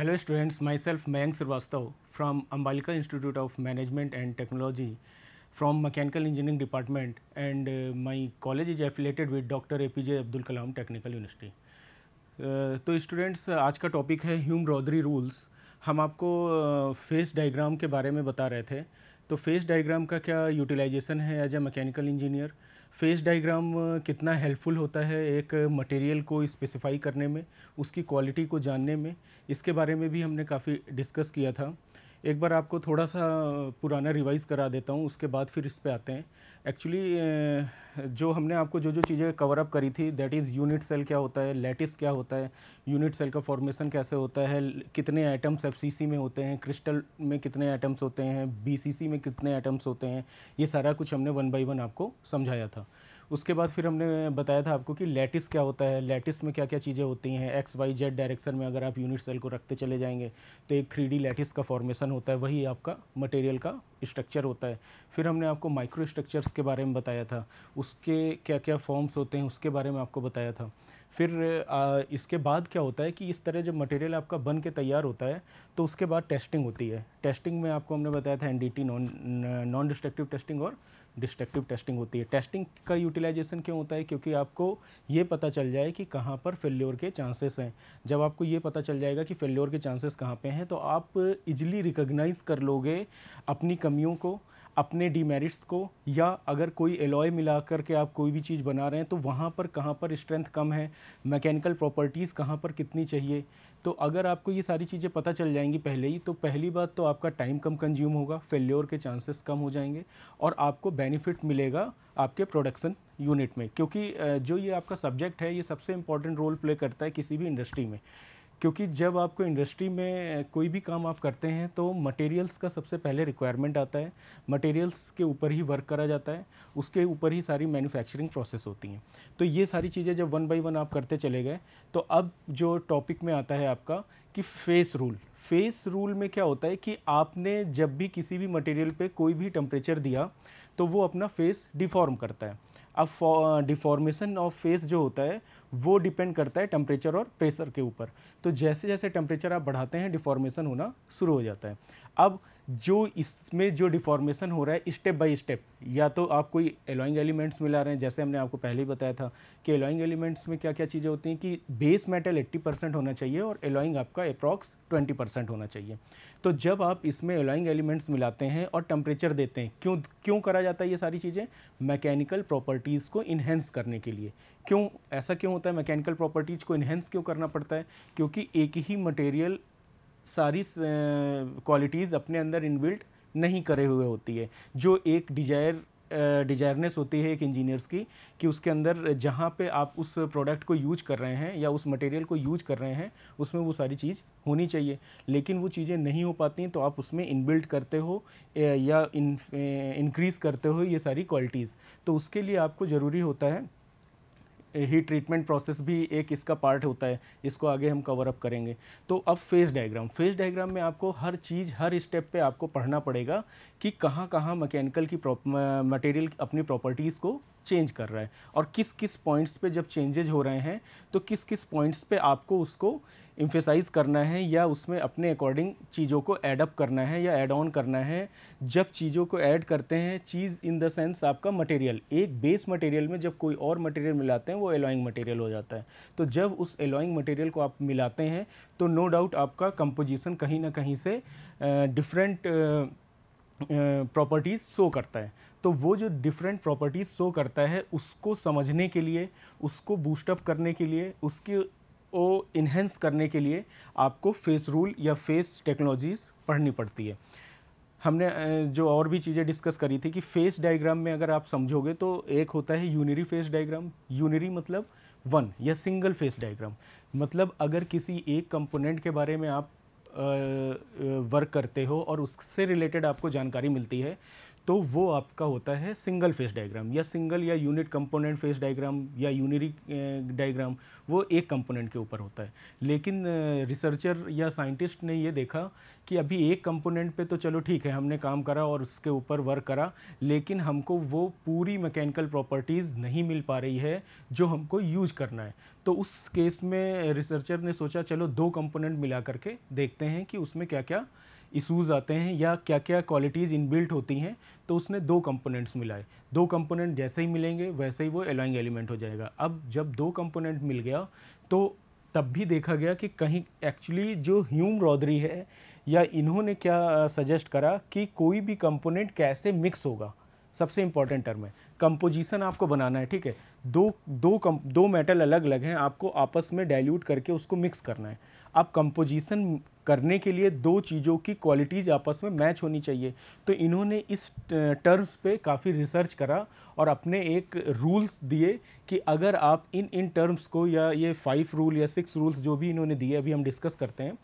Hello students myself Mayank Shrivastava from Ambalika institute of management and technology from mechanical engineering department and my college is affiliated with doctor A P J Abdul Kalam technical university तो students आज का topic है Hume Rothery rules हम आपको face uh, diagram के बारे में बता रहे थे तो फेस डाइग्राम का क्या यूटिलाइजेशन है as a mechanical engineer phase diagram कितना हेल्पफुल होता है एक मटेरियल को स्पेसिफाई करने में उसकी क्वालिटी को जानने में इसके बारे में भी हमने काफ़ी डिस्कस किया था एक बार आपको थोड़ा सा पुराना रिवाइज़ करा देता हूँ उसके बाद फिर इस पर आते हैं एक्चुअली जो हमने आपको जो जो चीज़ें कवर अप करी थी दैट इज़ यूनिट सेल क्या होता है लेटिस क्या होता है यूनिट सेल का फॉर्मेशन कैसे होता है कितने आइटम्स एफ में होते हैं क्रिस्टल में कितने आइटम्स होते हैं बी में कितने आइटम्स होते हैं ये सारा कुछ हमने वन बाई वन आपको समझाया था उसके बाद फिर हमने बताया था आपको कि लेटिस क्या होता है लेटिस में क्या क्या चीज़ें होती हैं एक्स वाई जेड डायरेक्शन में अगर आप यूनिट सेल को रखते चले जाएंगे तो एक थ्री लेटिस का फॉर्मेशन होता है वही आपका मटेरियल का स्ट्रक्चर होता है फिर हमने आपको माइक्रो स्ट्रक्चर्स के बारे में बताया था उसके क्या क्या फॉर्म्स होते हैं उसके बारे में आपको बताया था फिर आ, इसके बाद क्या होता है कि इस तरह जब मटेरियल आपका बन के तैयार होता है तो उसके बाद टेस्टिंग होती है टेस्टिंग में आपको हमने बताया था N D T non non destructive testing और डिस्ट्रक्टिव टेस्टिंग होती है टेस्टिंग का यूटिलाइजेशन क्यों होता है क्योंकि आपको ये पता चल जाए कि कहाँ पर फेल्योर के चांसेस हैं जब आपको ये पता चल जाएगा कि फेल्योर के चांसेस कहाँ पे हैं तो आप इजली रिकग्नाइज़ कर लोगे अपनी कमियों को अपने डीमेरिट्स को या अगर कोई एलॉय मिला कर के आप कोई भी चीज़ बना रहे हैं तो वहाँ पर कहाँ पर स्ट्रेंथ कम है मैकेनिकल प्रॉपर्टीज़ कहाँ पर कितनी चाहिए तो अगर आपको ये सारी चीज़ें पता चल जाएंगी पहले ही तो पहली बात तो आपका टाइम कम कंज्यूम होगा फेल्योर के चांसेस कम हो जाएंगे और आपको बेनिफिट मिलेगा आपके प्रोडक्शन यूनिट में क्योंकि जो ये आपका सब्जेक्ट है ये सबसे इम्पॉर्टेंट रोल प्ले करता है किसी भी इंडस्ट्री में क्योंकि जब आपको इंडस्ट्री में कोई भी काम आप करते हैं तो मटेरियल्स का सबसे पहले रिक्वायरमेंट आता है मटेरियल्स के ऊपर ही वर्क करा जाता है उसके ऊपर ही सारी मैन्युफैक्चरिंग प्रोसेस होती हैं तो ये सारी चीज़ें जब वन बाई वन आप करते चले गए तो अब जो टॉपिक में आता है आपका कि फेस रूल फेस रूल में क्या होता है कि आपने जब भी किसी भी मटेरियल पर कोई भी टेम्परेचर दिया तो वो अपना फेस डिफॉर्म करता है अब डिफॉर्मेशन ऑफ फेस जो होता है वो डिपेंड करता है टेम्परेचर और प्रेशर के ऊपर तो जैसे जैसे टेम्परेचर आप बढ़ाते हैं डिफॉर्मेशन होना शुरू हो जाता है अब जो इसमें जो डिफॉर्मेशन हो रहा है स्टेप बाय स्टेप या तो आप कोई एलोइंग एलिमेंट्स मिला रहे हैं जैसे हमने आपको पहले ही बताया था कि एलोइंग एलिमेंट्स में क्या क्या चीज़ें होती हैं कि बेस मेटल 80 परसेंट होना चाहिए और एलोइंग आपका अप्रॉक्स 20 परसेंट होना चाहिए तो जब आप इसमें एलोइंग एलिमेंट्स मिलाते हैं और टेम्परेचर देते हैं क्यों क्यों करा जाता है ये सारी चीज़ें मैकेनिकल प्रॉपर्टीज़ को इन्हेंस करने के लिए क्यों ऐसा क्यों होता है मैकेनिकल प्रॉपर्टीज़ को इन्हेंस क्यों करना पड़ता है क्योंकि एक ही मटेरियल सारी क्वालिटीज़ अपने अंदर इनबिल्ट नहीं करे हुए होती है जो एक डिजायर डिजायरनेस होती है एक इंजीनियर्स की कि उसके अंदर जहाँ पे आप उस प्रोडक्ट को यूज कर रहे हैं या उस मटेरियल को यूज कर रहे हैं उसमें वो सारी चीज़ होनी चाहिए लेकिन वो चीज़ें नहीं हो पाती तो आप उसमें इनबिल्ट करते हो या इन इंक्रीज़ करते हो ये सारी क्वालिटीज़ तो उसके लिए आपको ज़रूरी होता है ही ट्रीटमेंट प्रोसेस भी एक इसका पार्ट होता है इसको आगे हम कवर अप करेंगे तो अब फेस डायग्राम फेस डायग्राम में आपको हर चीज़ हर स्टेप पे आपको पढ़ना पड़ेगा कि कहाँ कहाँ मैकेनिकल की मटेरियल अपनी प्रॉपर्टीज़ को चेंज कर रहा है और किस किस पॉइंट्स पे जब चेंजेज हो रहे हैं तो किस किस पॉइंट्स पे आपको उसको इम्फेसाइज करना है या उसमें अपने अकॉर्डिंग चीज़ों को एडअप करना है या एड ऑन करना है जब चीज़ों को ऐड करते हैं चीज़ इन द सेंस आपका मटेरियल एक बेस मटेरियल में जब कोई और मटेरियल मिलाते हैं वो एलोइंग मटेरियल हो जाता है तो जब उस एलोइंग मटेरियल को आप मिलाते हैं तो नो डाउट आपका कंपोजिशन कहीं ना कहीं से डिफरेंट प्रॉपर्टीज़ शो करता है तो वो जो डिफरेंट प्रॉपर्टीज़ शो करता है उसको समझने के लिए उसको बूस्टअप करने के लिए उसकी वो इन्हेंस करने के लिए आपको फेस रूल या फेस टेक्नोलॉजीज़ पढ़नी पड़ती है हमने जो और भी चीज़ें डिस्कस करी थी कि फेस डायग्राम में अगर आप समझोगे तो एक होता है यूनरी फेस डायग्राम यूनरी मतलब वन या सिंगल फेस डायग्राम मतलब अगर किसी एक कंपोनेंट के बारे में आप वर्क करते हो और उससे रिलेटेड आपको जानकारी मिलती है तो वो आपका होता है सिंगल फेस डायग्राम या सिंगल या यूनिट कंपोनेंट फेस डायग्राम या यूनिरी डायग्राम वो एक कंपोनेंट के ऊपर होता है लेकिन रिसर्चर या साइंटिस्ट ने ये देखा कि अभी एक कंपोनेंट पे तो चलो ठीक है हमने काम करा और उसके ऊपर वर्क करा लेकिन हमको वो पूरी मैकेनिकल प्रॉपर्टीज़ नहीं मिल पा रही है जो हमको यूज करना है तो उस केस में रिसर्चर ने सोचा चलो दो कंपोनेंट मिला करके देखते हैं कि उसमें क्या क्या इशूज़ आते हैं या क्या क्या क्वालिटीज़ इनबिल्ट होती हैं तो उसने दो कंपोनेंट्स मिलाए दो कंपोनेंट जैसे ही मिलेंगे वैसे ही वो एलाइंग एलिमेंट हो जाएगा अब जब दो कंपोनेंट मिल गया तो तब भी देखा गया कि कहीं एक्चुअली जो ह्यूम रॉदरी है या इन्होंने क्या सजेस्ट करा कि कोई भी कंपोनेंट कैसे मिक्स होगा सबसे इंपॉर्टेंट टर्म है कंपोजिशन आपको बनाना है ठीक है दो दो कम, दो मेटल अलग अलग हैं आपको आपस में डाइल्यूट करके उसको मिक्स करना है अब कंपोजिशन करने के लिए दो चीज़ों की क्वालिटीज़ आपस में मैच होनी चाहिए तो इन्होंने इस टर्म्स पे काफ़ी रिसर्च करा और अपने एक रूल्स दिए कि अगर आप इन इन टर्म्स को या ये फाइव रूल या सिक्स रूल्स जो भी इन्होंने दिए अभी हम डिस्कस करते हैं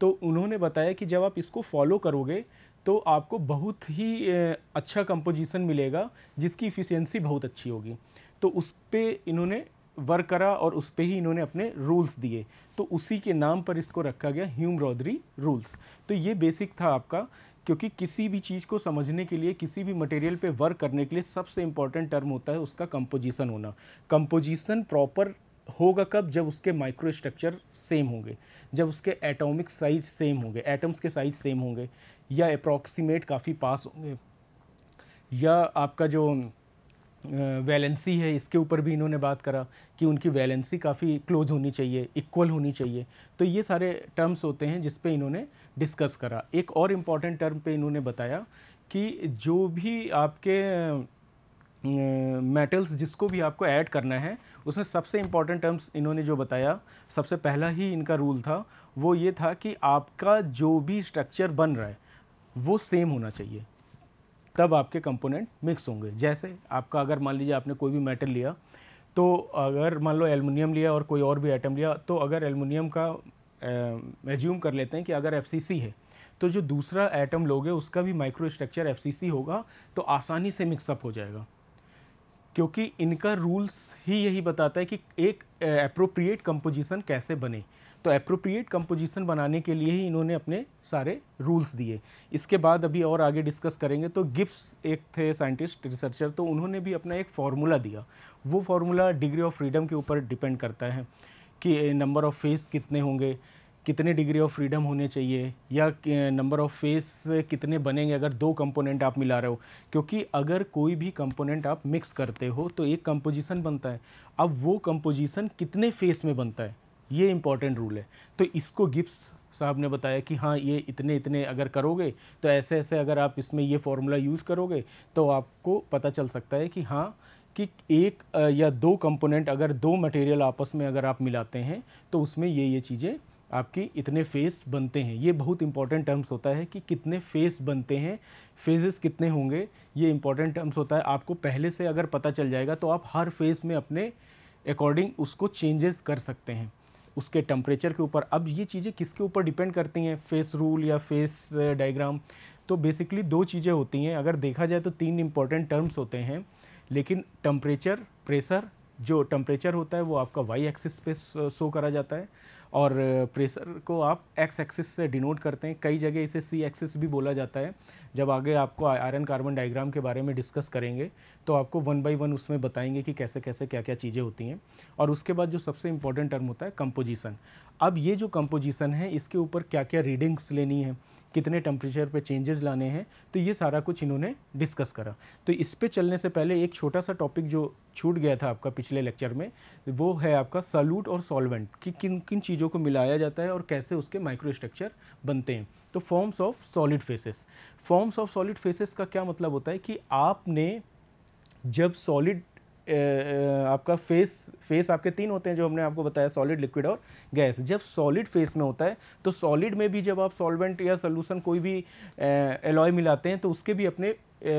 तो उन्होंने बताया कि जब आप इसको फॉलो करोगे तो आपको बहुत ही अच्छा कंपोजिशन मिलेगा जिसकी इफ़िशेंसी बहुत अच्छी होगी तो उस पर इन्होंने वर्क करा और उस पर ही इन्होंने अपने रूल्स दिए तो उसी के नाम पर इसको रखा गया ह्यूम रॉदरी रूल्स तो ये बेसिक था आपका क्योंकि किसी भी चीज़ को समझने के लिए किसी भी मटेरियल पे वर्क करने के लिए सबसे इम्पॉर्टेंट टर्म होता है उसका कंपोजिशन होना कंपोजिशन प्रॉपर होगा कब जब उसके माइक्रो स्ट्रक्चर सेम होंगे जब उसके एटॉमिक साइज सेम होंगे एटम्स के साइज सेम होंगे या अप्रॉक्सीमेट काफ़ी पास होंगे या आपका जो वैलेंसी है इसके ऊपर भी इन्होंने बात करा कि उनकी वैलेंसी काफ़ी क्लोज होनी चाहिए इक्वल होनी चाहिए तो ये सारे टर्म्स होते हैं जिस पे इन्होंने डिस्कस करा एक और इम्पॉर्टेंट टर्म पे इन्होंने बताया कि जो भी आपके मेटल्स जिसको भी आपको ऐड करना है उसमें सबसे इम्पॉर्टेंट टर्म्स इन्होंने जो बताया सबसे पहला ही इनका रूल था वो ये था कि आपका जो भी स्ट्रक्चर बन रहा है वो सेम होना चाहिए तब आपके कंपोनेंट मिक्स होंगे जैसे आपका अगर मान लीजिए आपने कोई भी मेटल लिया तो अगर मान लो एलमिनियम लिया और कोई और भी आइटम लिया तो अगर एलमिनियम का एज्यूम कर लेते हैं कि अगर एफ है तो जो दूसरा एटम लोगे उसका भी माइक्रो स्ट्रक्चर एफ होगा तो आसानी से मिक्सअप हो जाएगा क्योंकि इनका रूल्स ही यही बताता है कि एक अप्रोप्रिएट कंपोजिशन कैसे बने तो अप्रोप्रिएट कंपोजिशन बनाने के लिए ही इन्होंने अपने सारे रूल्स दिए इसके बाद अभी और आगे डिस्कस करेंगे तो गिप्स एक थे साइंटिस्ट रिसर्चर तो उन्होंने भी अपना एक फार्मूला दिया वो फार्मूला डिग्री ऑफ फ्रीडम के ऊपर डिपेंड करता है कि नंबर ऑफ़ फेस कितने होंगे कितने डिग्री ऑफ फ्रीडम होने चाहिए या नंबर ऑफ फेस कितने बनेंगे अगर दो कंपोनेंट आप मिला रहे हो क्योंकि अगर कोई भी कंपोनेंट आप मिक्स करते हो तो एक कंपोजिशन बनता है अब वो कंपोजिशन कितने फेस में बनता है ये इम्पॉर्टेंट रूल है तो इसको गिप्स साहब ने बताया कि हाँ ये इतने इतने अगर करोगे तो ऐसे ऐसे अगर आप इसमें ये फॉर्मूला यूज़ करोगे तो आपको पता चल सकता है कि हाँ कि एक या दो कंपोनेंट अगर दो मटेरियल आपस में अगर आप मिलाते हैं तो उसमें ये ये चीज़ें आपकी इतने फेस बनते हैं ये बहुत इंपॉर्टेंट टर्म्स होता है कि कितने फेस बनते हैं फेजेस कितने होंगे ये इंपॉर्टेंट टर्म्स होता है आपको पहले से अगर पता चल जाएगा तो आप हर फेज़ में अपने अकॉर्डिंग उसको चेंजेस कर सकते हैं उसके टेम्परेचर के ऊपर अब ये चीज़ें किसके ऊपर डिपेंड करती हैं फेस रूल या फेस डाइग्राम uh, तो बेसिकली दो चीज़ें होती हैं अगर देखा जाए तो तीन इंपॉर्टेंट टर्म्स होते हैं लेकिन टम्परेचर प्रेशर जो टम्परेचर होता है वो आपका वाई एक्सिस पे शो uh, करा जाता है और प्रेशर को आप एक्स एक्सिस से डिनोट करते हैं कई जगह इसे सी एक्सिस भी बोला जाता है जब आगे आपको आयरन कार्बन डाइग्राम के बारे में डिस्कस करेंगे तो आपको वन बाई वन उसमें बताएंगे कि कैसे कैसे क्या क्या चीज़ें होती हैं और उसके बाद जो सबसे इंपॉर्टेंट टर्म होता है कंपोजिशन अब ये जो कंपोजिशन है इसके ऊपर क्या क्या रीडिंग्स लेनी है कितने टेम्परेचर पे चेंजेस लाने हैं तो ये सारा कुछ इन्होंने डिस्कस करा तो इस पे चलने से पहले एक छोटा सा टॉपिक जो छूट गया था आपका पिछले लेक्चर में वो है आपका सॉल्यूट और सॉल्वेंट कि किन किन चीज़ों को मिलाया जाता है और कैसे उसके माइक्रो स्ट्रक्चर बनते हैं तो forms of solid phases forms of solid phases का क्या मतलब होता है कि आपने जब सॉलिड आपका फेस फेस आपके तीन होते हैं जो हमने आपको बताया सॉलिड लिक्विड और गैस जब सॉलिड फेस में होता है तो सॉलिड में भी जब आप सॉल्वेंट या सोलूसन कोई भी एलॉय मिलाते हैं तो उसके भी अपने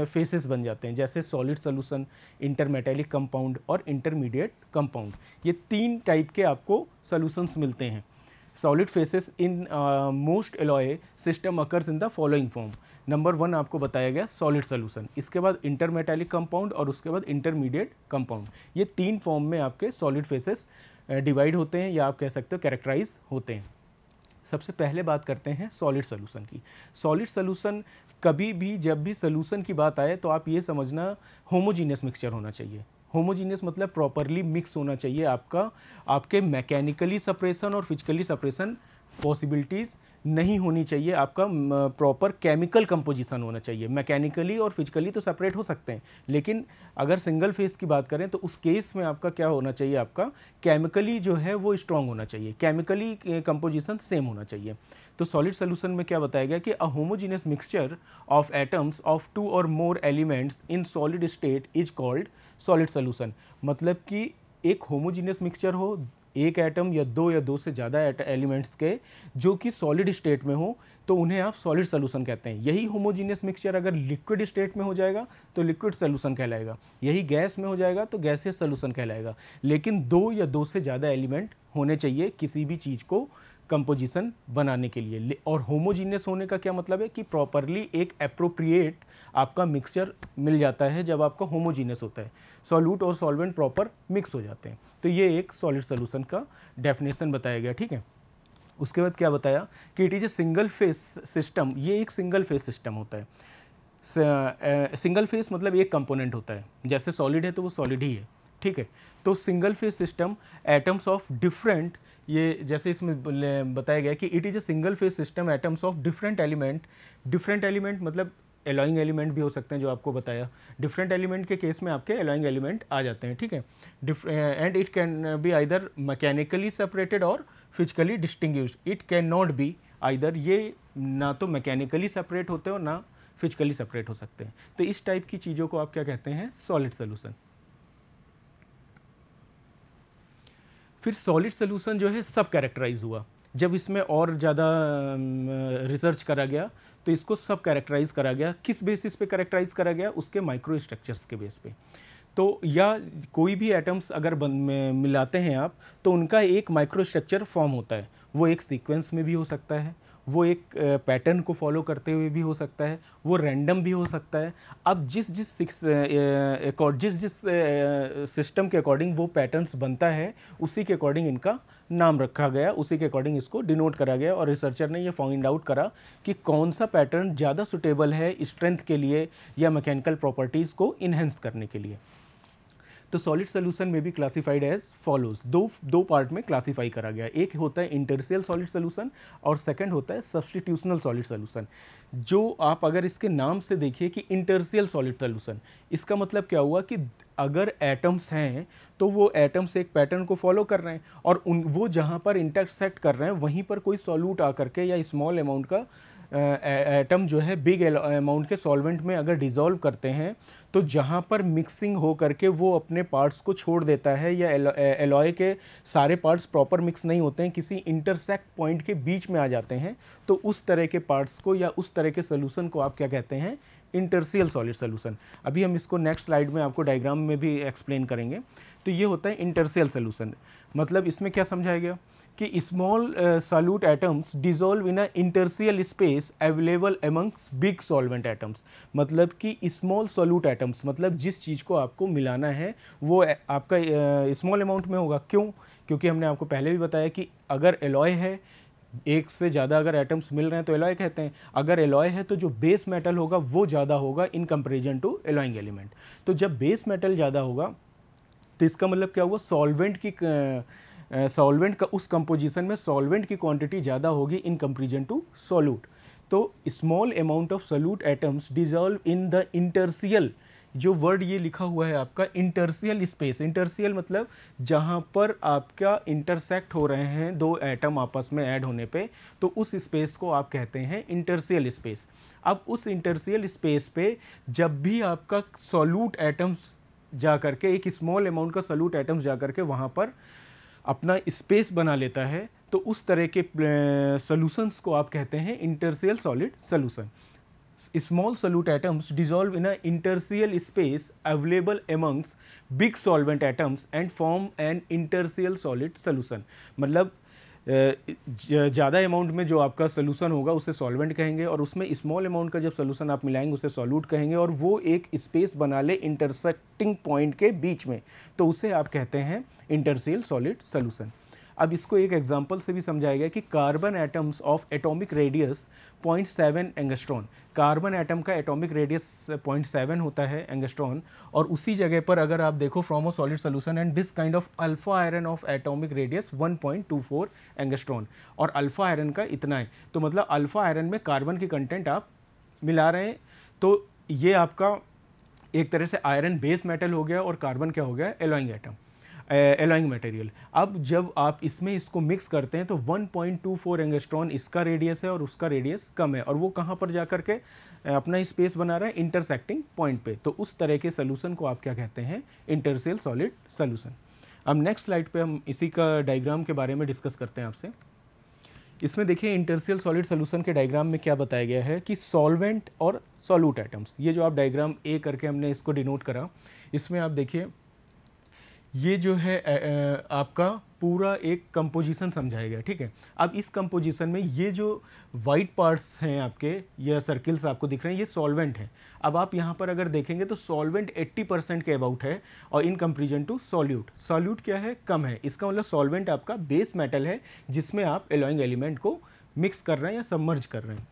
फेसेस बन जाते हैं जैसे सॉलिड सोलूसन इंटरमेटेलिक कंपाउंड और इंटरमीडिएट कंपाउंड ये तीन टाइप के आपको सोलूसन्स मिलते हैं solid phases in most alloy system occurs in the following form number one आपको बताया गया सॉलिड सोल्यूशन इसके बाद इंटरमेटेलिक कंपाउंड और उसके बाद इंटरमीडिएट कंपाउंड ये तीन फॉर्म में आपके सॉलिड फेसेस डिवाइड होते हैं या आप कह सकते हो कैरेक्टराइज होते हैं सबसे पहले बात करते हैं सॉलिड सोल्यूशन की सॉलिड सोल्यूशन कभी भी जब भी सोल्यूशन की बात आए तो आप ये समझना होमोजीनियस मिक्सचर होना चाहिए होमोजीनियस मतलब प्रॉपरली मिक्स होना चाहिए आपका आपके मैकेनिकली सपरेशन और फिजिकली सपरेशन पॉसिबिलिटीज़ नहीं होनी चाहिए आपका प्रॉपर केमिकल कंपोजिशन होना चाहिए मैकेनिकली और फिजिकली तो सेपरेट हो सकते हैं लेकिन अगर सिंगल फेस की बात करें तो उस केस में आपका क्या होना चाहिए आपका केमिकली जो है वो स्ट्रॉन्ग होना चाहिए केमिकली कंपोजिशन सेम होना चाहिए तो सॉलिड सोल्यूशन में क्या बताया गया कि a homogeneous mixture of atoms of two और more elements in solid state is called solid solution मतलब कि एक होमोजीनियस मिक्सचर हो एक एटम या दो या दो से ज़्यादा एलिमेंट्स के जो कि सॉलिड स्टेट में हो तो उन्हें आप सॉलिड सोल्यूशन कहते हैं यही होमोजीनियस मिक्सचर अगर लिक्विड स्टेट में हो जाएगा तो लिक्विड सोल्यूशन कहलाएगा यही गैस में हो जाएगा तो गैसीय सोल्यूशन कहलाएगा लेकिन दो या दो से ज़्यादा एलिमेंट होने चाहिए किसी भी चीज़ को कंपोजिशन बनाने के लिए और होमोजीनियस होने का क्या मतलब है कि प्रॉपरली एक अप्रोप्रिएट आपका मिक्सचर मिल जाता है जब आपका होमोजीनियस होता है सॉल्यूट और सॉल्वेंट प्रॉपर मिक्स हो जाते हैं तो ये एक सॉलिड सोल्यूशन का डेफिनेशन बताया गया ठीक है उसके बाद क्या बताया कि it is a single phase system ये एक सिंगल फेस सिस्टम होता है सिंगल फेस मतलब एक कंपोनेंट होता है जैसे सॉलिड है तो वो सॉलिड ही है ठीक है तो single phase system atoms of different ये जैसे इसमें बताया गया कि it is a single phase system atoms of different element different element मतलब एलोइंग एलिमेंट भी हो सकते हैं जो आपको बताया डिफरेंट एलिमेंट के केस में आपके एलोइंग एलिमेंट आ जाते हैं ठीक है and it can be either mechanically separated और physically distinct it can not be either ये ना तो मैकेनिकली सेपरेट होते हो ना फिजिकली सेपरेट हो सकते हैं तो इस टाइप की चीज़ों को आप क्या कहते हैं सॉलिड सोल्यूशन फिर सॉलिड सोल्यूसन जो है सब कैरेक्टराइज हुआ जब इसमें और ज़्यादा रिसर्च करा गया तो इसको सब कैरेक्टराइज करा गया किस बेसिस पे कैरेक्टराइज करा गया उसके माइक्रो स्ट्रक्चर्स के बेस पे तो या कोई भी एटम्स अगर बन मिलाते हैं आप तो उनका एक माइक्रो स्ट्रक्चर फॉर्म होता है वो एक सीक्वेंस में भी हो सकता है वो एक पैटर्न को फॉलो करते हुए भी हो सकता है वो रैंडम भी हो सकता है अब जिस जिस जिस जिस सिस्टम के अकॉर्डिंग वो पैटर्न्स बनता है उसी के अकॉर्डिंग इनका नाम रखा गया उसी के अकॉर्डिंग इसको डिनोट करा गया और रिसर्चर ने ये फाइंड आउट करा कि कौन सा पैटर्न ज़्यादा सुटेबल है स्ट्रेंथ के लिए या मैकेनिकल प्रॉपर्टीज़ को इन्हेंस करने के लिए तो सॉलिड सोल्यूशन में भी क्लासीफाइड एज फॉलोज दो दो पार्ट में क्लासीफाई करा गया एक होता है इंटरसियल सॉलिड सोल्यूशन और सेकेंड होता है सब्सटीट्यूशनल सॉलिड सोल्यूशन जो आप अगर इसके नाम से देखिए कि इंटरसियल सॉलिड सोल्यूशन इसका मतलब क्या हुआ कि अगर एटम्स हैं तो वो एटम्स एक पैटर्न को फॉलो कर रहे हैं और उन वो जहाँ पर इंटरसेक्ट कर रहे हैं वहीं पर कोई सॉल्यूट आकर के या स्मॉल अमाउंट का एटम जो है बिग अमाउंट के सॉल्वेंट में अगर डिज़ोल्व करते हैं तो जहाँ पर मिक्सिंग हो करके वो अपने पार्ट्स को छोड़ देता है या एलॉय के सारे पार्ट्स प्रॉपर मिक्स नहीं होते हैं किसी इंटरसेक्ट पॉइंट के बीच में आ जाते हैं तो उस तरह के पार्ट्स को या उस तरह के सोल्यूशन को आप क्या कहते हैं इंटरसियल सॉलिड सोल्यूशन अभी हम इसको नेक्स्ट स्लाइड में आपको डायग्राम में भी एक्सप्लेन करेंगे तो ये होता है इंटरसियल सोल्यूशन मतलब इसमें क्या समझाया गया कि small solute atoms dissolve in a interstitial space available amongst big solvent atoms मतलब कि स्मॉल सॉल्यूट एटम्स मतलब जिस चीज़ को आपको मिलाना है वो आपका स्मॉल uh, अमाउंट में होगा क्यों क्योंकि हमने आपको पहले भी बताया कि अगर एलॉय है एक से ज़्यादा अगर एटम्स मिल रहे हैं तो एलॉय कहते हैं अगर एलॉय है तो जो बेस मेटल होगा वो ज़्यादा होगा in comparison to alloying element तो जब बेस मेटल ज़्यादा होगा तो इसका मतलब क्या हुआ सॉल्वेंट की uh, सॉल्वेंट का उस कंपोजिशन में सॉल्वेंट की क्वांटिटी ज़्यादा होगी इन कंपेरिजन टू सॉल्यूट तो small amount of solute atoms dissolve in the interstitial जो वर्ड ये लिखा हुआ है आपका इंटरसियल स्पेस इंटरसियल मतलब जहाँ पर आपका इंटरसेक्ट हो रहे हैं दो एटम आपस में ऐड होने पे तो उस स्पेस को आप कहते हैं इंटरसियल स्पेस अब उस इंटरसियल स्पेस पे जब भी आपका सॉल्यूट एटम्स जा करके एक स्मॉल अमाउंट का सॉल्यूट एटम्स जा करके वहाँ पर अपना स्पेस बना लेता है तो उस तरह के सोलूशंस को आप कहते हैं interstitial solid solution small solute atoms dissolve in a interstitial space available amongst big solvent atoms and form an interstitial solid solution मतलब ज़्यादा अमाउंट में जो आपका सोलूसन होगा उसे सॉल्वेंट कहेंगे और उसमें स्मॉल अमाउंट का जब सोलूसन आप मिलाएंगे उसे सॉल्यूट कहेंगे और वो एक स्पेस बना ले इंटरसेक्टिंग पॉइंट के बीच में तो उसे आप कहते हैं इंटरसेल सॉलिड सोलूसन अब इसको एक एग्जाम्पल से भी समझाया गया कि carbon atoms of atomic radius 0.7 seven angstrom carbon atom का एटॉमिक रेडियस 0.7 होता है एंगस्ट्रॉन और उसी जगह पर अगर आप देखो from a solid solution and this kind of alpha iron of atomic radius 1.24 angstrom और अल्फा आयरन का इतना है तो मतलब अल्फा आयरन में कार्बन की कंटेंट आप मिला रहे हैं तो ये आपका एक तरह से आयरन बेस मेटल हो गया और कार्बन क्या हो गया एलोइंग एटम एलाइंग मटेरियल अब जब आप इसमें इसको मिक्स करते हैं तो 1.24 पॉइंट एंगस्ट्रॉन इसका रेडियस है और उसका रेडियस कम है और वो कहाँ पर जा करके अपना स्पेस बना रहा है इंटरसेक्टिंग पॉइंट पे तो उस तरह के सोल्यूशन को आप क्या कहते हैं इंटरसेल सॉलिड सोलूसन अब नेक्स्ट स्लाइड पर हम इसी का डाइग्राम के बारे में डिस्कस करते हैं आपसे इसमें देखिए इंटरसियल सॉलिड सोल्यूशन के डायग्राम में क्या बताया गया है कि सॉल्वेंट और सॉल्यूट आइटम्स ये जो आप डायग्राम ए करके हमने इसको डिनोट करा इसमें आप देखिए ये जो है आपका पूरा एक कंपोजिशन समझाया गया ठीक है अब इस कंपोजिशन में ये जो वाइट पार्ट्स हैं आपके या सर्किल्स आपको दिख रहे हैं ये सॉल्वेंट हैं अब आप यहाँ पर अगर देखेंगे तो सॉल्वेंट 80 परसेंट के अबाउट है और in comparison to solute solute क्या है कम है इसका मतलब सॉल्वेंट आपका बेस मेटल है जिसमें आप एलोइंग एलिमेंट को मिक्स कर रहे हैं या सबमर्ज कर रहे हैं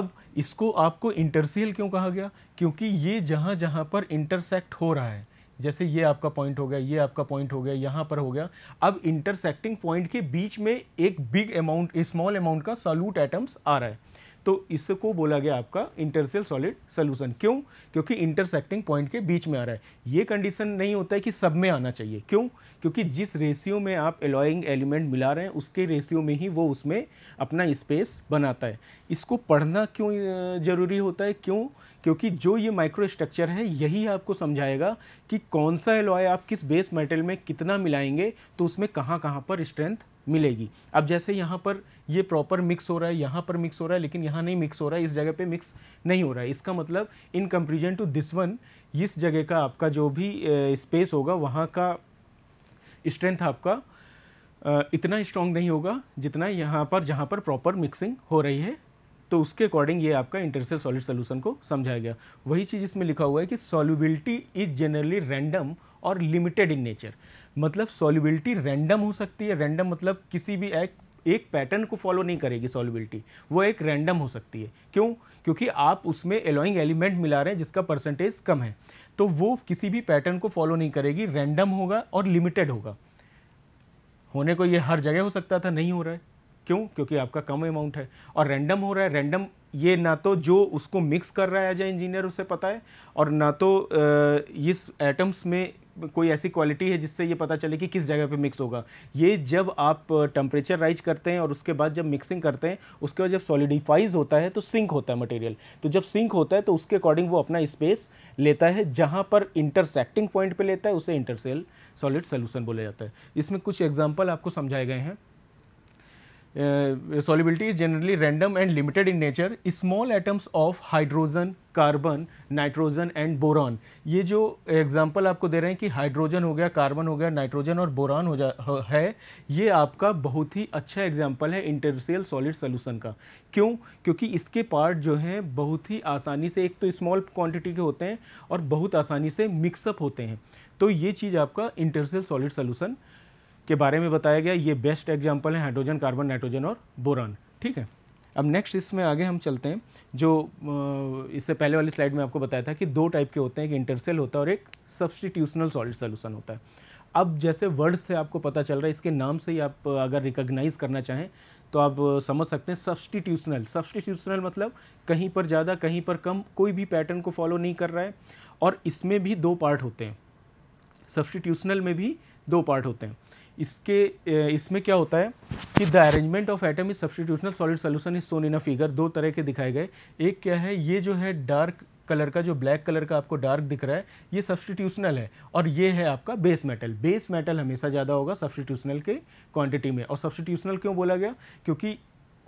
अब इसको आपको इंटरसील क्यों कहा गया क्योंकि ये जहाँ जहाँ पर इंटरसेक्ट हो रहा है जैसे ये आपका पॉइंट हो गया ये आपका पॉइंट हो गया यहाँ पर हो गया अब इंटरसेक्टिंग पॉइंट के बीच में एक बिग अमाउंट स्मॉल अमाउंट का सॉल्यूट एटम्स आ रहा है तो इसको बोला गया आपका इंटरसेल सॉलिड सोल्यूशन क्यों क्योंकि इंटरसेक्टिंग पॉइंट के बीच में आ रहा है ये कंडीशन नहीं होता है कि सब में आना चाहिए क्यों क्योंकि जिस रेशियो में आप एलॉइंग एलिमेंट मिला रहे हैं उसके रेशियो में ही वो उसमें अपना स्पेस बनाता है इसको पढ़ना क्यों ज़रूरी होता है क्यों क्योंकि जो ये माइक्रो स्ट्रक्चर है यही आपको समझाएगा कि कौन सा एलॉय आप किस बेस मेटल में कितना मिलाएंगे तो उसमें कहाँ कहाँ पर स्ट्रेंथ मिलेगी अब जैसे यहाँ पर ये प्रॉपर मिक्स हो रहा है यहाँ पर मिक्स हो रहा है लेकिन यहाँ नहीं मिक्स हो रहा है इस जगह पे मिक्स नहीं हो रहा है इसका मतलब in comparison to this one इस जगह का आपका जो भी स्पेस होगा वहाँ का स्ट्रेंथ आपका इतना स्ट्रॉन्ग नहीं होगा जितना यहाँ पर जहाँ पर प्रॉपर मिक्सिंग हो रही है तो उसके अकॉर्डिंग ये आपका इंटरसेल सॉलिड सोल्यूशन को समझाया गया वही चीज़ इसमें लिखा हुआ है कि सॉल्युबिलिटी इज जनरली रैंडम और लिमिटेड इन नेचर मतलब सॉल्युबिलिटी रैंडम हो सकती है रैंडम मतलब किसी भी एक एक पैटर्न को फॉलो नहीं करेगी सॉल्युबिलिटी वो एक रैंडम हो सकती है क्यों क्योंकि आप उसमें एलोइंग एलिमेंट मिला रहे हैं जिसका परसेंटेज कम है तो वो किसी भी पैटर्न को फॉलो नहीं करेगी रैंडम होगा और लिमिटेड होगा होने को ये हर जगह हो सकता था नहीं हो रहा है क्यों क्योंकि आपका कम अमाउंट है और रैंडम हो रहा है रैंडम ये ना तो जो उसको मिक्स कर रहा है एज ए इंजीनियर उसे पता है और ना तो इस एटम्स में कोई ऐसी क्वालिटी है जिससे ये पता चले कि किस जगह पे मिक्स होगा ये जब आप टेम्परेचर राइज करते हैं और उसके बाद जब मिक्सिंग करते हैं उसके बाद जब सॉलिडिफाइज होता है तो सिंक होता है मटेरियल तो जब सिंक होता है तो उसके अकॉर्डिंग वो अपना स्पेस लेता है जहाँ पर इंटरसेक्टिंग पॉइंट पर लेता है उसे इंटरसेल सॉलिड सोल्यूशन बोला जाता है इसमें कुछ एग्जाम्पल आपको समझाए गए हैं uh, solubility is generally random and limited in nature small atoms of hydrogen carbon nitrogen and boron ये जो एग्जाम्पल आपको दे रहे हैं कि हाइड्रोजन हो गया कार्बन हो गया नाइट्रोजन और बोरान हो जा है ये आपका बहुत ही अच्छा एग्जाम्पल है इंटरसेल सॉलिड सोल्यूशन का क्यों क्योंकि इसके पार्ट जो हैं बहुत ही आसानी से एक तो स्मॉल क्वांटिटी के होते हैं और बहुत आसानी से मिक्सअप होते हैं तो ये चीज़ आपका इंटरसेल सॉलिड सोल्यूशन के बारे में बताया गया ये बेस्ट एग्जाम्पल है हाइड्रोजन कार्बन नाइट्रोजन और बोरान ठीक है अब नेक्स्ट इसमें आगे हम चलते हैं जो इससे पहले वाली स्लाइड में आपको बताया था कि दो टाइप के होते हैं एक इंटरसेल होता है और एक सब्सटीट्यूशनल सॉलिड सोल्यूशन होता है अब जैसे वर्ड से आपको पता चल रहा है इसके नाम से ही आप अगर रिकोगनाइज करना चाहें तो आप समझ सकते हैं सब्सटीट्यूशनल सब्सटीट्यूशनल मतलब कहीं पर ज़्यादा कहीं पर कम कोई भी पैटर्न को फॉलो नहीं कर रहा है और इसमें भी दो पार्ट होते हैं सब्सटीट्यूशनल में भी दो पार्ट होते हैं इसके इसमें क्या होता है कि the arrangement of atom is substitutional solid solution is shown in a figure दो तरह के दिखाए गए एक क्या है ये जो है डार्क कलर का जो ब्लैक कलर का आपको डार्क दिख रहा है ये सब्सटीट्यूशनल है और ये है आपका बेस मेटल बेस मेटल हमेशा ज़्यादा होगा सब्सटीट्यूशनल के क्वांटिटी में और सब्सटीट्यूशनल क्यों बोला गया क्योंकि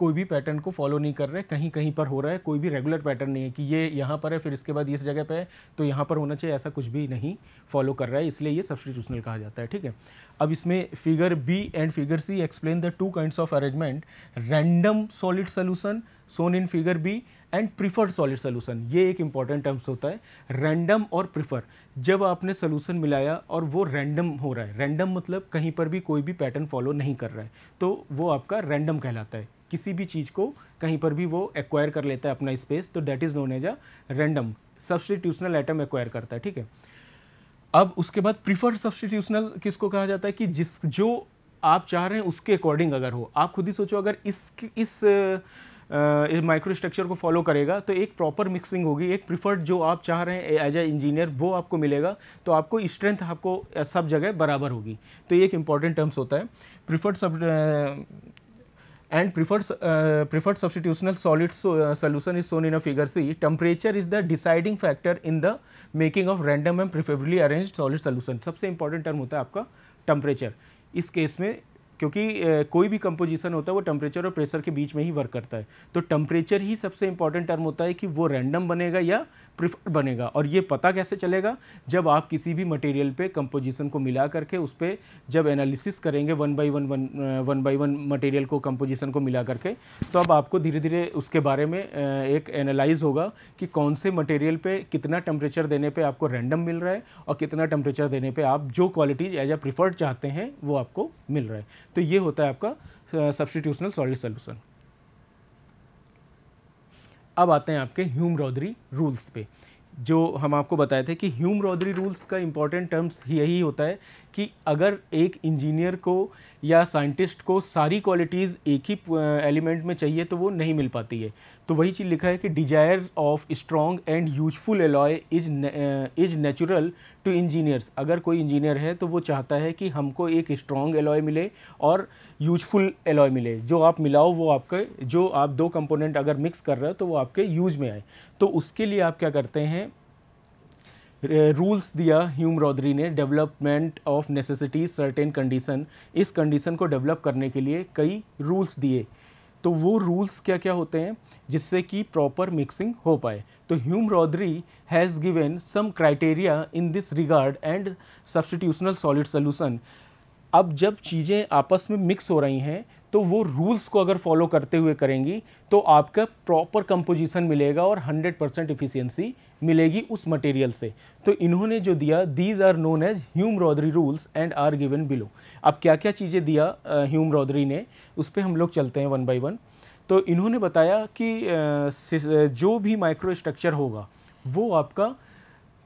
कोई भी पैटर्न को फॉलो नहीं कर रहे कहीं कहीं पर हो रहा है कोई भी रेगुलर पैटर्न नहीं है कि ये यहाँ पर है फिर इसके बाद इस जगह पर है तो यहाँ पर होना चाहिए ऐसा कुछ भी नहीं फॉलो कर रहा है इसलिए ये सब्सटीट्यूशनल कहा जाता है ठीक है अब इसमें figure B and figure C explain the two kind of arrangement random solid solution shown in figure B and preferred solid solution ये एक इंपॉर्टेंट टर्म्स होता है रैंडम और प्रीफर जब आपने सोल्यूशन मिलाया और वो रैंडम हो रहा है रैंडम मतलब कहीं पर भी कोई भी पैटर्न फॉलो नहीं कर रहा है तो वो आपका रैंडम कहलाता है किसी भी चीज़ को कहीं पर भी वो एक्वायर कर लेता है अपना स्पेस तो that is known as a random substitutional item acquire करता है ठीक है अब उसके बाद प्रीफर्ड सब्सटीट्यूशनल किसको कहा जाता है कि जिस जो आप चाह रहे हैं उसके अकॉर्डिंग अगर हो आप खुद ही सोचो अगर इस इस माइक्रोस्ट्रक्चर को फॉलो करेगा तो एक प्रॉपर मिक्सिंग होगी एक प्रीफर्ड जो आप चाह रहे हैं एज ए इंजीनियर वो आपको मिलेगा तो आपको स्ट्रेंथ आपको सब जगह बराबर होगी तो ये एक इम्पॉर्टेंट टर्म्स होता है प्रीफर्ड सब and preferred, uh, preferred substitutional solid so, uh, solution is shown in a figure C. Temperature is the deciding factor in the making of random and preferably arranged solid solution. sabse important term hota hai aapka temperature. is case mein क्योंकि कोई भी composition होता है वो temperature और pressure के बीच में ही वर्क करता है तो टेम्परेचर ही सबसे इंपॉर्टेंट टर्म होता है कि वो रैंडम बनेगा या प्रिफर्ड बनेगा और ये पता कैसे चलेगा जब आप किसी भी मटेरियल पे कंपोजिशन को मिला करके उस पर जब एनालिसिस करेंगे one by one one one by one material को कंपोजिशन को मिला करके तो अब आपको धीरे धीरे उसके बारे में एक एनालाइज होगा कि कौन से मटेरियल पे कितना टेम्परेचर देने पे आपको रैंडम मिल रहा है और कितना टेम्परेचर देने पे आप जो क्वालिटीज एज ए प्रिफर्ड चाहते हैं वो आपको मिल रहा है तो ये होता है आपका सब्सटीट्यूशनल सॉलिड सोल्यूशन अब आते हैं आपके ह्यूम रौदरी रूल्स पे जो हम आपको बताए थे कि ह्यूम रॉदरी रूल्स का इंपॉर्टेंट टर्म्स यही होता है कि अगर एक इंजीनियर को या साइंटिस्ट को सारी क्वालिटीज़ एक ही एलिमेंट में चाहिए तो वो नहीं मिल पाती है तो वही चीज़ लिखा है कि desire of strong and useful alloy is is natural to engineers अगर कोई इंजीनियर है तो वो चाहता है कि हमको एक स्ट्रॉन्ग एलॉय मिले और यूजफुल एलॉय मिले जो आप मिलाओ वो आपके जो आप दो कंपोनेंट अगर मिक्स कर रहे हो तो वो आपके यूज में आए तो उसके लिए आप क्या करते हैं रूल्स uh, दिया ह्यूम रॉदरी ने development of necessity certain condition इस कंडीशन को डेवलप करने के लिए कई रूल्स दिए तो वो रूल्स क्या क्या होते हैं जिससे कि प्रॉपर मिक्सिंग हो पाए तो Hume Rothery has given some criteria in this regard and substitutional solid solution अब जब चीज़ें आपस में मिक्स हो रही हैं तो वो रूल्स को अगर फॉलो करते हुए करेंगी तो आपका प्रॉपर कंपोजिशन मिलेगा और 100 परसेंट इफिशियंसी मिलेगी उस मटेरियल से तो इन्होंने जो दिया these are known as Hume Rothery rules and are given below अब क्या क्या चीज़ें दिया ह्यूम रॉदरी ने उस पर हम लोग चलते हैं वन बाई वन तो इन्होंने बताया कि जो भी माइक्रो स्ट्रक्चर होगा वो आपका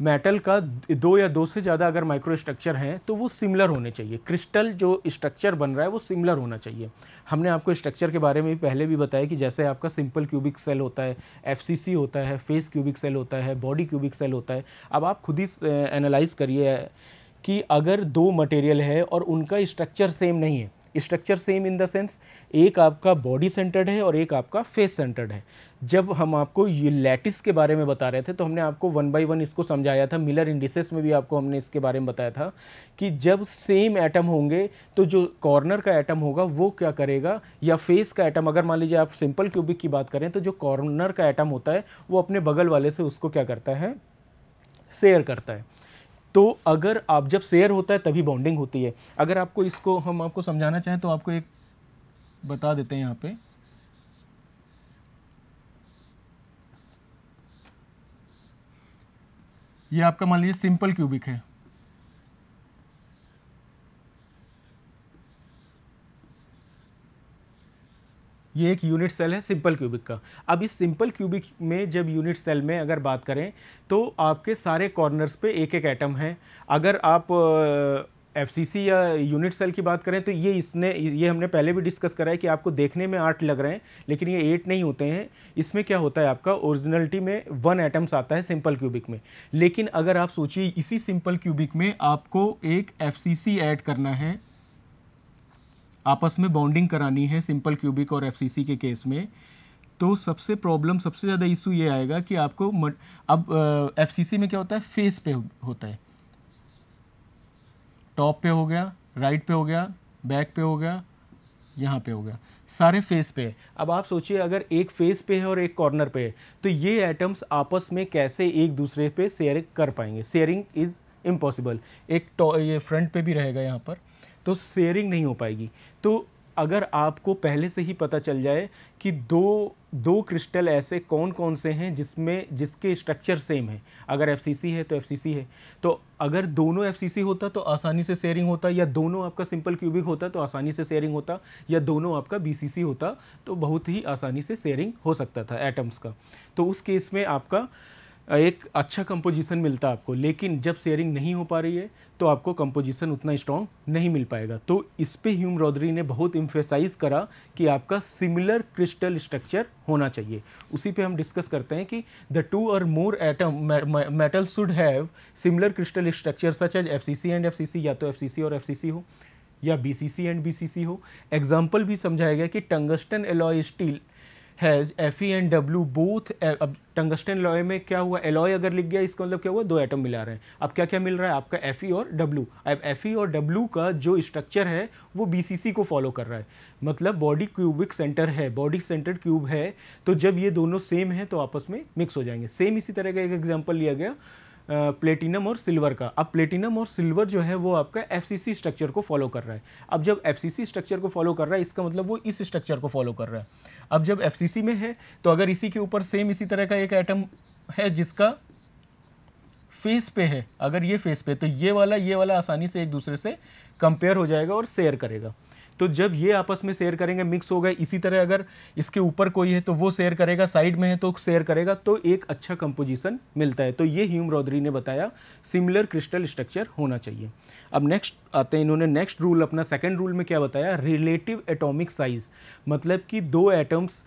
मेटल का दो या दो से ज़्यादा अगर माइक्रो स्ट्रक्चर हैं तो वो सिमिलर होने चाहिए क्रिस्टल जो स्ट्रक्चर बन रहा है वो सिमिलर होना चाहिए हमने आपको स्ट्रक्चर के बारे में भी पहले भी बताया कि जैसे आपका सिंपल क्यूबिक सेल होता है एफसीसी होता है फेस क्यूबिक सेल होता है बॉडी क्यूबिक सेल होता है अब आप खुद ही एनालाइज करिए कि अगर दो मटेरियल है और उनका स्ट्रक्चर सेम नहीं है structure same in the sense एक आपका बॉडी सेंटर्ड है और एक आपका फेस सेंटर्ड है जब हम आपको ये लैटिस के बारे में बता रहे थे तो हमने आपको वन बाई वन इसको समझाया था मिलर इंडिसेस में भी आपको हमने इसके बारे में बताया था कि जब सेम एटम होंगे तो जो कॉर्नर का एटम होगा वो क्या करेगा या फेस का एटम अगर मान लीजिए आप सिंपल क्यूबिक की बात करें तो जो कॉर्नर का एटम होता है वो अपने बगल वाले से उसको क्या करता है शेयर करता है तो अगर आप जब शेयर होता है तभी बॉन्डिंग होती है अगर आपको इसको हम आपको समझाना चाहें तो आपको एक बता देते हैं यहाँ पे ये आपका मान लीजिए सिंपल क्यूबिक है ये एक यूनिट सेल है सिंपल क्यूबिक का अब इस सिंपल क्यूबिक में जब यूनिट सेल में अगर बात करें तो आपके सारे कॉर्नर्स पे एक एक एटम है अगर आप एफ या यूनिट सेल की बात करें तो ये इसने ये हमने पहले भी डिस्कस करा है कि आपको देखने में आठ लग रहे हैं लेकिन ये एट नहीं होते हैं इसमें क्या होता है आपका ओरिजिनलिटी में वन एटम्स आता है सिंपल क्यूबिक में लेकिन अगर आप सोचिए इसी सिंपल क्यूबिक में आपको एक एफ ऐड करना है आपस में बॉन्डिंग करानी है सिंपल क्यूबिक और एफ के केस में तो सबसे प्रॉब्लम सबसे ज़्यादा इशू ये आएगा कि आपको अब एफ में क्या होता है फेस पे होता है टॉप पे हो गया राइट पे हो गया बैक पे हो गया यहाँ पे हो गया सारे फेस पे है अब आप सोचिए अगर एक फेस पे है और एक कॉर्नर पे है तो ये एटम्स आपस में कैसे एक दूसरे पे शेयर कर पाएंगे शेयरिंग इज़ इम्पॉसिबल एक ये फ्रंट पे भी रहेगा यहाँ पर तो शेयरिंग नहीं हो पाएगी तो अगर आपको पहले से ही पता चल जाए कि दो दो क्रिस्टल ऐसे कौन कौन से हैं जिसमें जिसके स्ट्रक्चर सेम है अगर एफ है तो एफ है तो अगर दोनों एफ होता तो आसानी से शेयरिंग होता या दोनों आपका सिंपल क्यूबिक होता तो आसानी से शेयरिंग होता या दोनों आपका बी होता तो बहुत ही आसानी से शेयरिंग हो सकता था एटम्स का तो उस केस में आपका एक अच्छा कंपोजिशन मिलता है आपको लेकिन जब शेयरिंग नहीं हो पा रही है तो आपको कंपोजिशन उतना स्ट्रॉन्ग नहीं मिल पाएगा तो इस पे ह्यूम रॉदरी ने बहुत इम्फेसाइज करा कि आपका सिमिलर क्रिस्टल स्ट्रक्चर होना चाहिए उसी पे हम डिस्कस करते हैं कि द टू और more atom metal should have similar crystal structure such as F and F या तो एफ और एफ हो या बी एंड बी हो एग्जाम्पल भी समझाया गया कि tungsten alloy steel has F E and W both अब टंगस्टन लॉय में क्या हुआ एलॉय अगर लिख गया इसका मतलब क्या हुआ दो एटम मिला रहे हैं अब क्या क्या मिल रहा है आपका एफ ई e और डब्ल्यू अब एफ ई e और डब्ल्यू का जो स्ट्रक्चर है वो बी सी सी को फॉलो कर रहा है मतलब बॉडी क्यूबिक सेंटर है बॉडी सेंटर क्यूब है तो जब ये दोनों सेम हैं तो आपस में मिक्स हो जाएंगे सेम इसी तरह का एक एग्जाम्पल लिया गया प्लेटिनम uh, और सिल्वर का अब प्लेटिनम और सिल्वर जो है वो आपका एफ सी सी स्ट्रक्चर को फॉलो कर रहा है अब जब एफ सी सी स्ट्रक्चर को फॉलो कर रहा है इसका मतलब वो इस स्ट्रक्चर को फॉलो कर रहा है अब जब एफ में है तो अगर इसी के ऊपर सेम इसी तरह का एक आइटम है जिसका फेस पे है अगर ये फेस पे तो ये वाला ये वाला आसानी से एक दूसरे से कंपेयर हो जाएगा और शेयर करेगा तो जब ये आपस में शेयर करेंगे मिक्स हो गए इसी तरह अगर इसके ऊपर कोई है तो वो शेयर करेगा साइड में है तो शेयर करेगा तो एक अच्छा कंपोजिशन मिलता है तो ये ह्यूम रॉदरी ने बताया सिमिलर क्रिस्टल स्ट्रक्चर होना चाहिए अब नेक्स्ट आते हैं इन्होंने नेक्स्ट रूल अपना सेकेंड रूल में क्या बताया रिलेटिव एटोमिक साइज मतलब कि दो एटम्स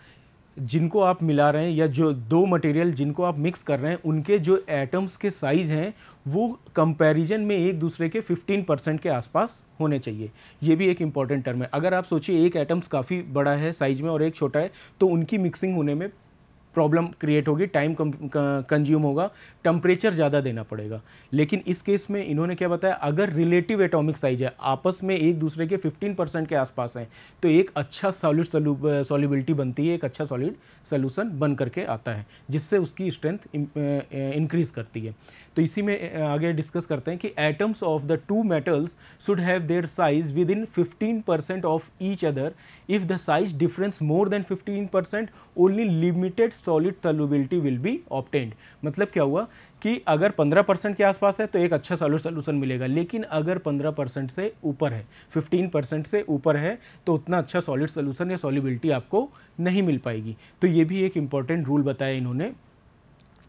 जिनको आप मिला रहे हैं या जो दो मटेरियल जिनको आप मिक्स कर रहे हैं उनके जो एटम्स के साइज़ हैं वो कंपैरिजन में एक दूसरे के 15 परसेंट के आसपास होने चाहिए ये भी एक इम्पॉर्टेंट टर्म है अगर आप सोचिए एक एटम्स काफ़ी बड़ा है साइज़ में और एक छोटा है तो उनकी मिक्सिंग होने में प्रॉब्लम क्रिएट होगी टाइम कंज्यूम होगा टेम्परेचर ज़्यादा देना पड़ेगा लेकिन इस केस में इन्होंने क्या बताया अगर रिलेटिव एटॉमिक साइज है आपस में एक दूसरे के 15 परसेंट के आसपास हैं तो एक अच्छा सॉलिड सॉलिबिलिटी बनती है एक अच्छा सॉलिड सोल्यूशन बन करके आता है जिससे उसकी स्ट्रेंथ इंक्रीज करती है तो इसी में आगे डिस्कस करते हैं कि atoms of the two metals should have their size within fifteen percent of each other if the size difference more than fifteen percent only limited solid solubility will be obtained मतलब क्या हुआ कि अगर 15 percent के आसपास है तो एक अच्छा सॉलिड सोल्यूशन मिलेगा लेकिन अगर 15 परसेंट से ऊपर है 15 परसेंट से ऊपर है तो उतना अच्छा सॉलिड सोल्यूशन या सॉल्युबिलिटी आपको नहीं मिल पाएगी तो ये भी एक इंपॉर्टेंट रूल बताया इन्होंने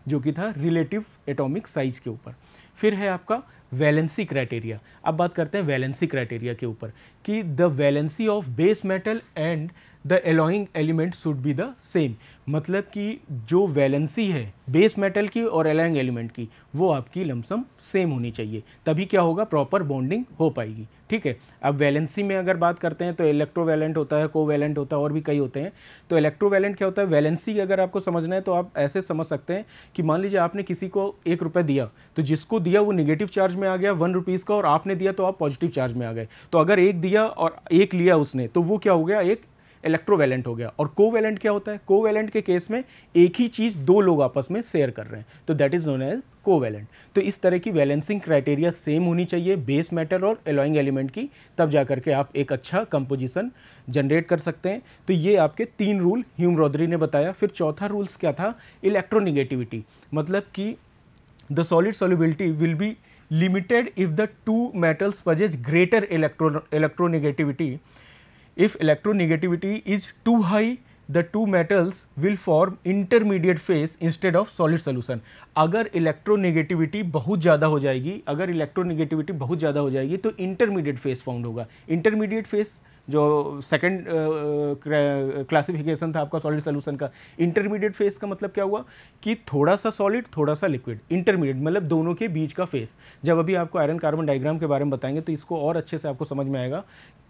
जो कि था रिलेटिव एटोमिक साइज के ऊपर फिर है आपका वैलेंसी क्राइटेरिया अब बात करते हैं वैलेंसी क्राइटेरिया के ऊपर कि the valency of base metal and the alloying element should be the same मतलब कि जो वैलेंसी है बेस मेटल की और एलोइंग एलिमेंट की वो आपकी लमसम सेम होनी चाहिए तभी क्या होगा प्रॉपर बॉन्डिंग हो पाएगी ठीक है अब वैलेंसी में अगर बात करते हैं तो वैलेंट होता है वैलेंट होता है और भी कई होते हैं तो वैलेंट क्या होता है वैलेंसी अगर आपको समझना है तो आप ऐसे समझ सकते हैं कि मान लीजिए आपने किसी को एक रुपये दिया तो जिसको दिया वो निगेटिव चार्ज में आ गया वन रुपीज़ का और आपने दिया तो आप पॉजिटिव चार्ज में आ गए तो अगर एक दिया और एक लिया उसने तो वो क्या हो गया एक इलेक्ट्रोवेलेंट हो गया और कोवेलेंट क्या होता है कोवेलेंट के केस में एक ही चीज़ दो लोग आपस में शेयर कर रहे हैं तो that is known as covalent तो इस तरह की वैलेंसिंग क्राइटेरिया सेम होनी चाहिए बेस मैटर और एलोइंग एलिमेंट की तब जा करके आप एक अच्छा कंपोजिशन जनरेट कर सकते हैं तो ये आपके तीन रूल ह्यूम रोदरी ने बताया फिर चौथा रूल्स क्या था इलेक्ट्रोनिगेटिविटी मतलब कि the solid solubility will be limited if the two metals is greater electro electronegativity if electronegativity is too high the two metals will form intermediate phase instead of solid solution अगर electronegativity बहुत ज़्यादा हो जाएगी अगर electronegativity बहुत ज़्यादा हो जाएगी तो इंटरमीडिएट फेस फाउंड होगा इंटरमीडिएट फेस जो second classification uh, uh, uh, था आपका सॉलिड सोल्यूशन का इंटरमीडिएट फेस का मतलब क्या हुआ कि थोड़ा सा सॉलिड थोड़ा सा लिक्विड इंटरमीडिएट मतलब दोनों के बीच का फेस जब अभी आपको आयरन कार्बन डायग्राम के बारे में बताएंगे तो इसको और अच्छे से आपको समझ में आएगा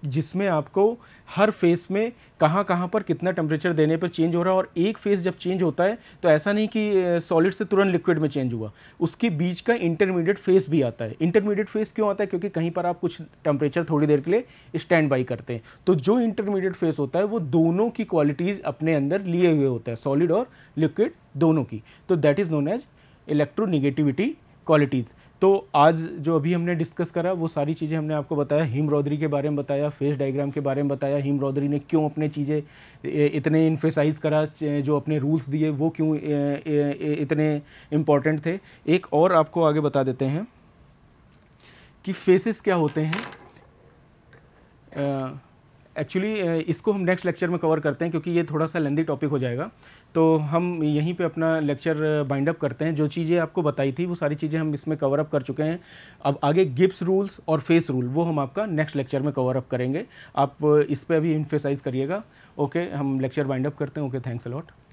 जिसमें आपको हर फेस में कहाँ कहाँ पर कितना टेम्परेचर देने पर चेंज हो रहा है और एक फेस जब चेंज होता है तो ऐसा नहीं कि सॉलिड से तुरंत लिक्विड में चेंज हुआ उसके बीच का इंटरमीडिएट फेस भी आता है इंटरमीडिएट फेस क्यों आता है क्योंकि कहीं पर आप कुछ टेम्परेचर थोड़ी देर के लिए स्टैंड बाई करते हैं में तो जो इंटरमीडिएट फेस होता है वो दोनों की क्वालिटीज़ अपने अंदर लिए हुए होता है सॉलिड और लिक्विड दोनों की तो that is known as electronegativity qualities तो आज जो अभी हमने डिस्कस करा वो सारी चीज़ें हमने आपको बताया हिम रौदरी के बारे में बताया फेस डायग्राम के बारे में बताया हिम रौदरी ने क्यों अपने चीज़ें इतने इन्फेसाइज करा जो अपने रूल्स दिए वो क्यों इतने इम्पॉर्टेंट थे एक और आपको आगे बता देते हैं कि फेसेस क्या होते हैं एक्चुअली इसको हम नेक्स्ट लेक्चर में कवर करते हैं क्योंकि ये थोड़ा सा लेंदी टॉपिक हो जाएगा तो हम यहीं पे अपना लेक्चर बाइंड अप करते हैं जो चीज़ें आपको बताई थी वो सारी चीज़ें हम इसमें कवर अप कर चुके हैं अब आगे गिप्स रूल्स और फेस रूल वो हम आपका नेक्स्ट लेक्चर में कवर अप करेंगे आप इस पर अभी इन्फेसाइज़ करिएगा ओके हम लेक्चर बाइंड अप करते हैं ओके थैंक्स अलॉट